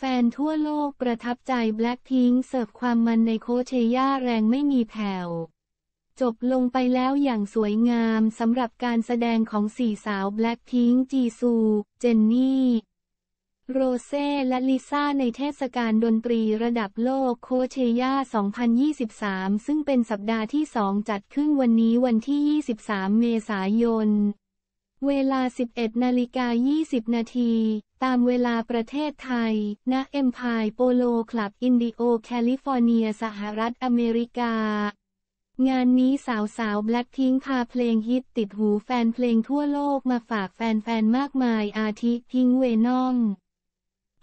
แฟนทั่วโลกประทับใจแบล็กพิงเสิร์ฟความมันในโคเชย่าแรงไม่มีแผ่วจบลงไปแล้วอย่างสวยงามสำหรับการแสดงของสี่สาวแบล็กพิงจีซูเจนนี่โรเซ่และลิซ่าในเทศกาลดนตรีระดับโลกโคเชย่า2023 ซึ่งเป็นสัปดาห์ที่สองจัดขึ้นวันนี้วันที่ 23 เมษายนเวลา 11นาฬิกา20นาทีตามเวลาประเทศไทยณเอ็มพายโปโลคลับอินดิโอแคลิฟอร์เนียสหรัฐอเมริกา งานนี้สาวสาวแบล็คพิงพาเพลงฮิตติดหูแฟนเพลงทั่วโลกมาฝากแฟนๆ มากมายอาทิพิงเวนอง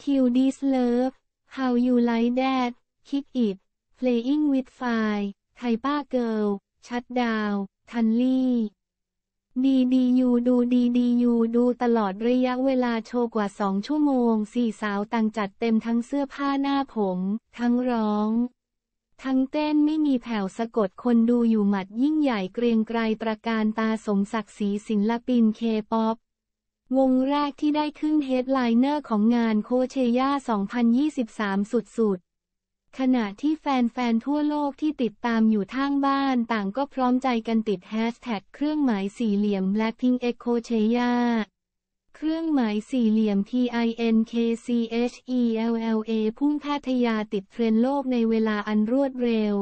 คิวดิสเลิฟ How You Like That Kick It Playing With Fire ไทป้าเกิลชัดดาว ทันลี่ดีดียูดูดีดียูดูตลอดระยะเวลาโชว์กว่าสองชั่วโมงสี่สาวต่างจัดเต็มทั้งเสื้อผ้าหน้าผม ทั้งร้อง ทั้งเต้นไม่มีแผ่วสะกดคนดูอยู่หมัดยิ่งใหญ่เกรียงไกรประการตาสมศักดิ์ศรีศิลปินเคป๊อปวงแรกที่ได้ขึ้นเฮดไลเนอร์ของงานโคเชย่า2023 สุดๆขณะที่แฟนๆ ทั่วโลกที่ติดตามอยู่ทางบ้านต่างก็พร้อมใจกันติดแฮชแท็กเครื่องหมายสี่เหลี่ยม Blackpink Echo c h e y a เครื่องหมายสี่เหลี่ยม PINKCHELLA พุ่งแพทยาติดเทรนโลกในเวลาอันรวดเร็ว